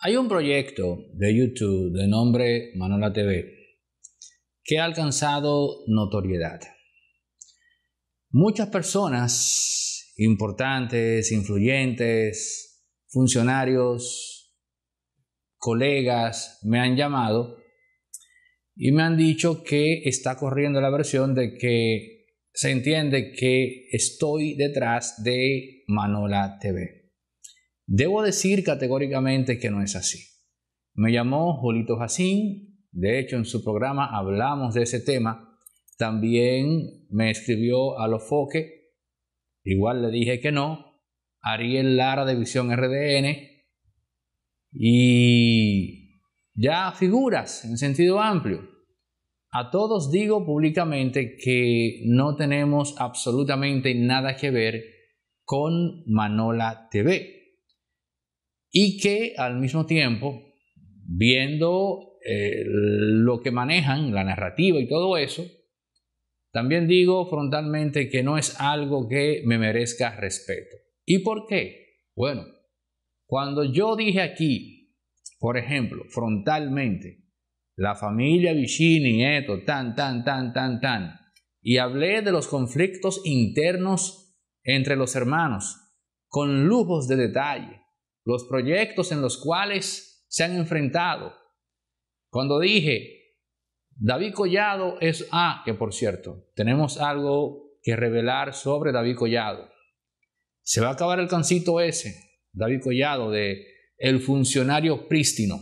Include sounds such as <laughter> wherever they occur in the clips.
Hay un proyecto de YouTube de nombre Manola TV que ha alcanzado notoriedad. Muchas personas importantes, influyentes, funcionarios, colegas me han llamado y me han dicho que está corriendo la versión de que se entiende que estoy detrás de Manola TV. Debo decir categóricamente que no es así. Me llamó Jolito Jacín, de hecho en su programa hablamos de ese tema. También me escribió a Lofoque, igual le dije que no. Ariel Lara de Visión RDN y ya figuras en sentido amplio. A todos digo públicamente que no tenemos absolutamente nada que ver con Manola TV y que al mismo tiempo, viendo eh, lo que manejan, la narrativa y todo eso, también digo frontalmente que no es algo que me merezca respeto. ¿Y por qué? Bueno, cuando yo dije aquí, por ejemplo, frontalmente, la familia Vicini, esto, tan, tan, tan, tan, tan, y hablé de los conflictos internos entre los hermanos, con lujos de detalle, los proyectos en los cuales se han enfrentado. Cuando dije, David Collado es ah, que por cierto, tenemos algo que revelar sobre David Collado. Se va a acabar el cancito ese, David Collado, de el funcionario prístino,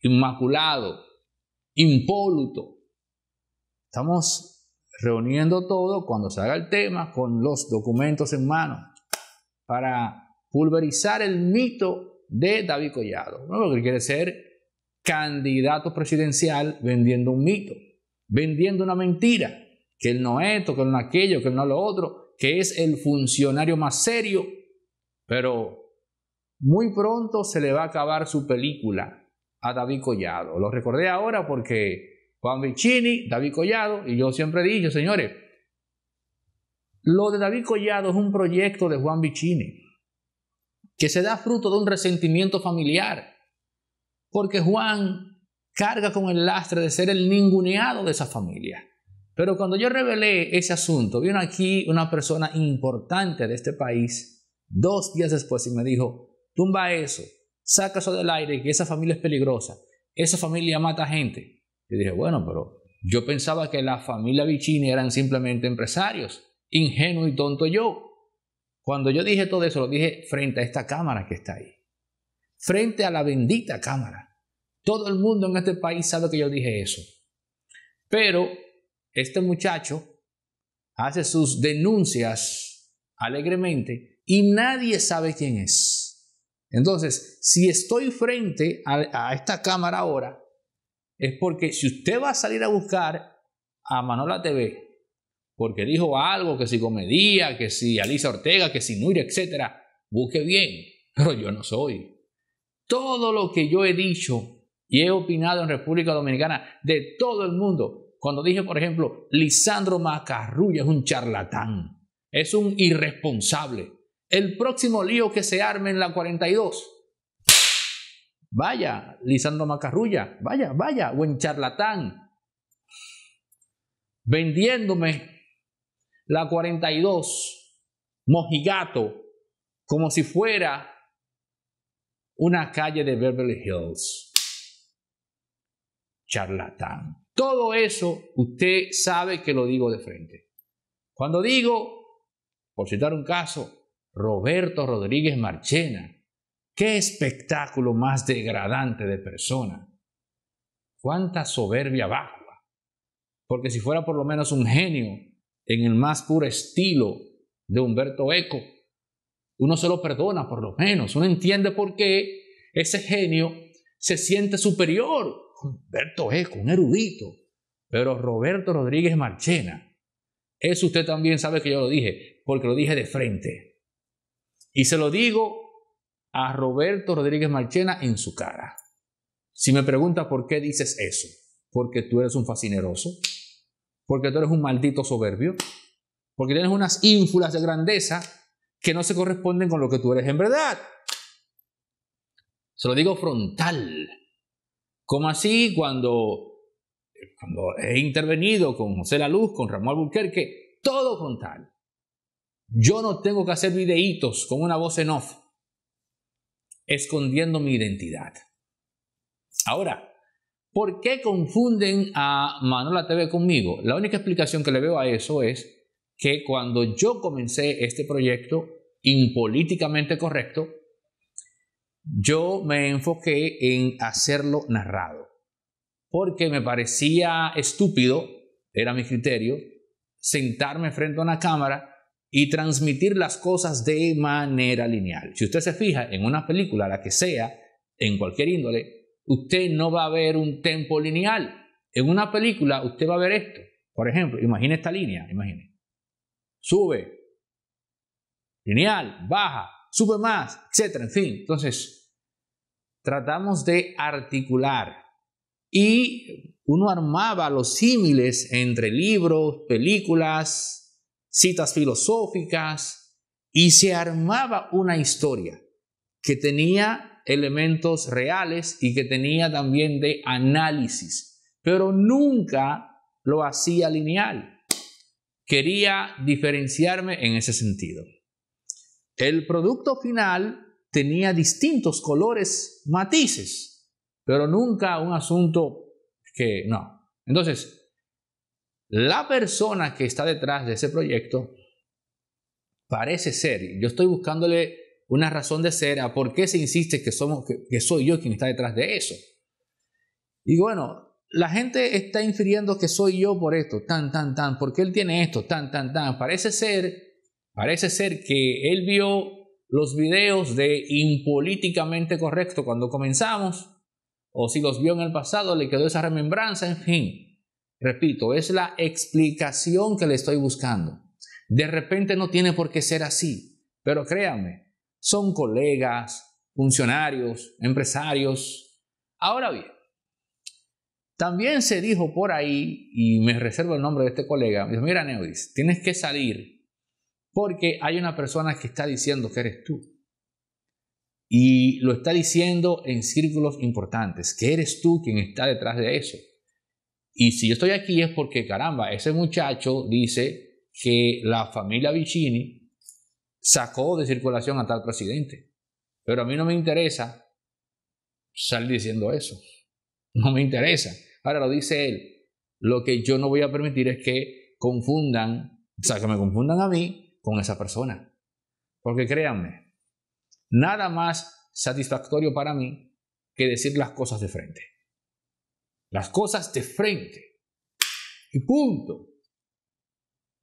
inmaculado, impoluto. Estamos reuniendo todo cuando se haga el tema con los documentos en mano para pulverizar el mito de David Collado, ¿no? que quiere ser candidato presidencial vendiendo un mito, vendiendo una mentira, que él no esto, que él no es aquello, que él no lo otro, que es el funcionario más serio, pero muy pronto se le va a acabar su película a David Collado. Lo recordé ahora porque Juan Vicini, David Collado, y yo siempre he dicho, señores, lo de David Collado es un proyecto de Juan Vicini que se da fruto de un resentimiento familiar, porque Juan carga con el lastre de ser el ninguneado de esa familia. Pero cuando yo revelé ese asunto, vino aquí una persona importante de este país dos días después y me dijo, tumba eso, saca eso del aire, que esa familia es peligrosa, esa familia mata gente. ...y dije, bueno, pero yo pensaba que la familia Vicini eran simplemente empresarios, ingenuo y tonto yo. Cuando yo dije todo eso, lo dije frente a esta cámara que está ahí. Frente a la bendita cámara. Todo el mundo en este país sabe que yo dije eso. Pero este muchacho hace sus denuncias alegremente y nadie sabe quién es. Entonces, si estoy frente a, esta cámara ahora, es porque si usted va a salir a buscar a Manola TV, porque dijo algo, que si comedía que si Alisa Ortega, que si Nuria, etc. Busque bien, <laughs> pero yo no soy. Todo lo que yo he dicho y he opinado en República Dominicana de todo el mundo, cuando dije, por ejemplo, Lisandro Macarrulla es un charlatán, es un irresponsable. El próximo lío que se arme en la 42, vaya, Lisandro Macarrulla, vaya, vaya, buen charlatán, vendiéndome la 42, Mojigato, como si fuera una calle de Beverly Hills. Charlatán. Todo eso usted sabe que lo digo de frente. Cuando digo, por citar un caso, Roberto Rodríguez Marchena, qué espectáculo más degradante de persona. Cuánta soberbia vacua. Porque si fuera por lo menos un genio, en el más puro estilo de Humberto Eco. Uno se lo perdona por lo menos, uno entiende por qué ese genio se siente superior. Humberto Eco, un erudito, pero Roberto Rodríguez Marchena. Eso usted también sabe que yo lo dije, porque lo dije de frente. Y se lo digo a Roberto Rodríguez Marchena en su cara. Si me pregunta por qué dices eso, porque tú eres un fascineroso porque tú eres un maldito soberbio, porque tienes unas ínfulas de grandeza que no se corresponden con lo que tú eres en verdad. Se lo digo frontal. Como así cuando, cuando he intervenido con José La Luz, con Ramón Albuquerque, todo frontal. Yo no tengo que hacer videitos con una voz en off, escondiendo mi identidad. Ahora, ¿Por qué confunden a Manola TV conmigo? La única explicación que le veo a eso es que cuando yo comencé este proyecto impolíticamente correcto, yo me enfoqué en hacerlo narrado, porque me parecía estúpido, era mi criterio, sentarme frente a una cámara y transmitir las cosas de manera lineal. Si usted se fija en una película, la que sea, en cualquier índole, usted no va a ver un tempo lineal. En una película usted va a ver esto. Por ejemplo, imagine esta línea, imagine. Sube, lineal, baja, sube más, etc. en fin. Entonces, tratamos de articular y uno armaba los símiles entre libros, películas, citas filosóficas y se armaba una historia que tenía elementos reales y que tenía también de análisis, pero nunca lo hacía lineal. Quería diferenciarme en ese sentido. El producto final tenía distintos colores, matices, pero nunca un asunto que no. Entonces, la persona que está detrás de ese proyecto parece ser, yo estoy buscándole una razón de ser a por qué se insiste que, somos, que, soy yo quien está detrás de eso. Y bueno, la gente está infiriendo que soy yo por esto, tan, tan, tan, porque él tiene esto, tan, tan, tan. Parece ser, parece ser que él vio los videos de impolíticamente correcto cuando comenzamos, o si los vio en el pasado, le quedó esa remembranza, en fin. Repito, es la explicación que le estoy buscando. De repente no tiene por qué ser así, pero créanme, son colegas, funcionarios, empresarios. Ahora bien, también se dijo por ahí, y me reservo el nombre de este colega, mira Neudis, tienes que salir porque hay una persona que está diciendo que eres tú. Y lo está diciendo en círculos importantes, que eres tú quien está detrás de eso. Y si yo estoy aquí es porque, caramba, ese muchacho dice que la familia Vicini sacó de circulación a tal presidente. Pero a mí no me interesa salir diciendo eso. No me interesa. Ahora lo dice él. Lo que yo no voy a permitir es que confundan, o sea, que me confundan a mí con esa persona. Porque créanme, nada más satisfactorio para mí que decir las cosas de frente. Las cosas de frente. Y punto.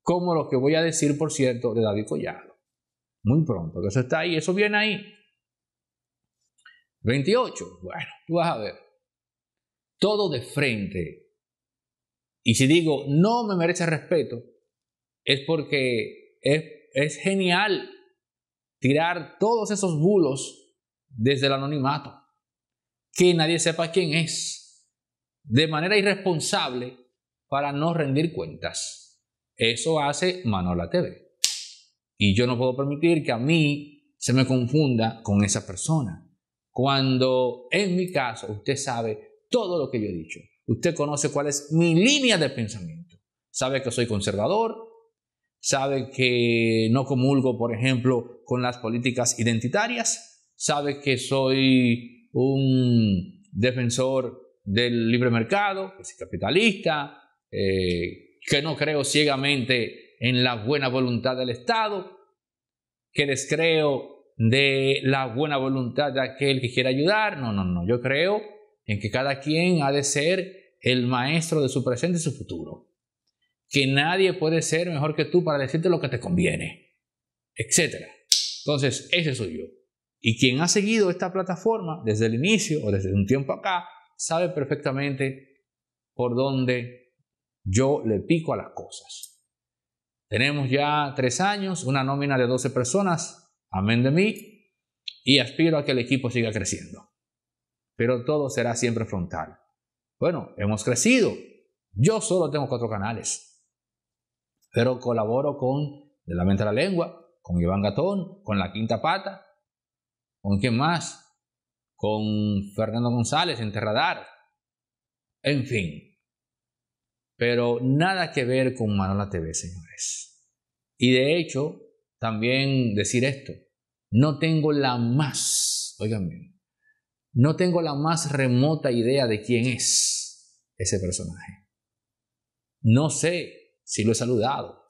Como lo que voy a decir, por cierto, de David Collado. Muy pronto, que eso está ahí, eso viene ahí. 28, bueno, tú vas a ver. Todo de frente. Y si digo, no me merece respeto, es porque es, es genial tirar todos esos bulos desde el anonimato. Que nadie sepa quién es. De manera irresponsable para no rendir cuentas. Eso hace Manola TV. Y yo no puedo permitir que a mí se me confunda con esa persona. Cuando en mi caso usted sabe todo lo que yo he dicho, usted conoce cuál es mi línea de pensamiento, sabe que soy conservador, sabe que no comulgo, por ejemplo, con las políticas identitarias, sabe que soy un defensor del libre mercado, que soy capitalista, eh, que no creo ciegamente en la buena voluntad del Estado, que les creo de la buena voluntad de aquel que quiera ayudar. No, no, no. Yo creo en que cada quien ha de ser el maestro de su presente y su futuro. Que nadie puede ser mejor que tú para decirte lo que te conviene, etc. Entonces, ese soy yo. Y quien ha seguido esta plataforma desde el inicio o desde un tiempo acá, sabe perfectamente por dónde yo le pico a las cosas. Tenemos ya tres años, una nómina de 12 personas, amén de mí, y aspiro a que el equipo siga creciendo. Pero todo será siempre frontal. Bueno, hemos crecido. Yo solo tengo cuatro canales, pero colaboro con De la Mente a la Lengua, con Iván Gatón, con La Quinta Pata, con quién más, con Fernando González en Terradar, en fin, pero nada que ver con Manola TV, señores. Y de hecho, también decir esto, no tengo la más, oigan no tengo la más remota idea de quién es ese personaje. No sé si lo he saludado.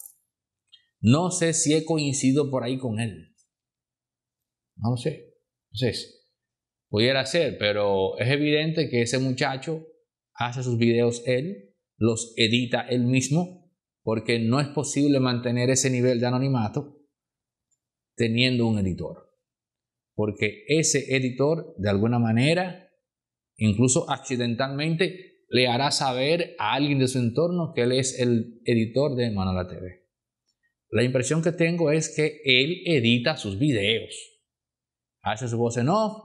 No sé si he coincidido por ahí con él. No lo sé. Entonces, pudiera ser, pero es evidente que ese muchacho hace sus videos él los edita él mismo, porque no es posible mantener ese nivel de anonimato teniendo un editor, porque ese editor de alguna manera, incluso accidentalmente, le hará saber a alguien de su entorno que él es el editor de Manola TV. La impresión que tengo es que él edita sus videos, hace su voz en off,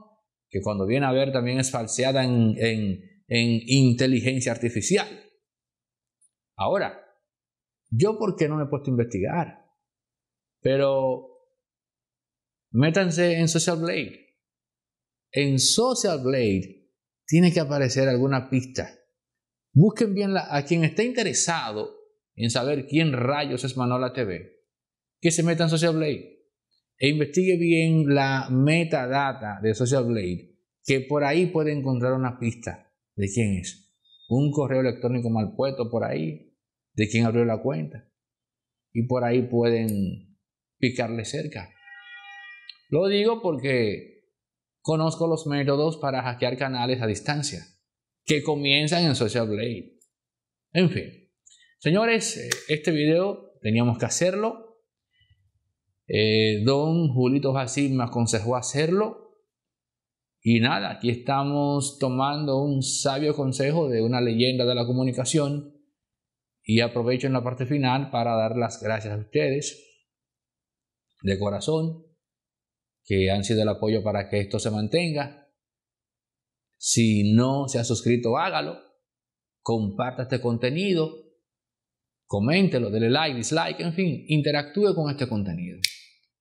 que cuando viene a ver también es falseada en inteligencia artificial. Ahora, yo por qué no me he puesto a investigar, pero métanse en Social Blade. En Social Blade tiene que aparecer alguna pista. Busquen bien a quien está interesado en saber quién rayos es Manola TV, que se meta en Social Blade e investigue bien la metadata de Social Blade, que por ahí puede encontrar una pista de quién es un correo electrónico mal puesto por ahí de quien abrió la cuenta. Y por ahí pueden picarle cerca. Lo digo porque conozco los métodos para hackear canales a distancia que comienzan en Social Blade. En fin, señores, eh, este video teníamos que hacerlo. Eh, don Julito Jacín me aconsejó hacerlo y nada, aquí estamos tomando un sabio consejo de una leyenda de la comunicación y aprovecho en la parte final para dar las gracias a ustedes de corazón que han sido el apoyo para que esto se mantenga. Si no se ha suscrito, hágalo. Comparta este contenido. Coméntelo, dele like, dislike, en fin, interactúe con este contenido.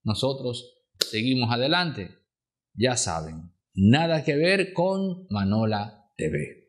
Nosotros seguimos adelante. Ya saben. Nada que ver con Manola TV.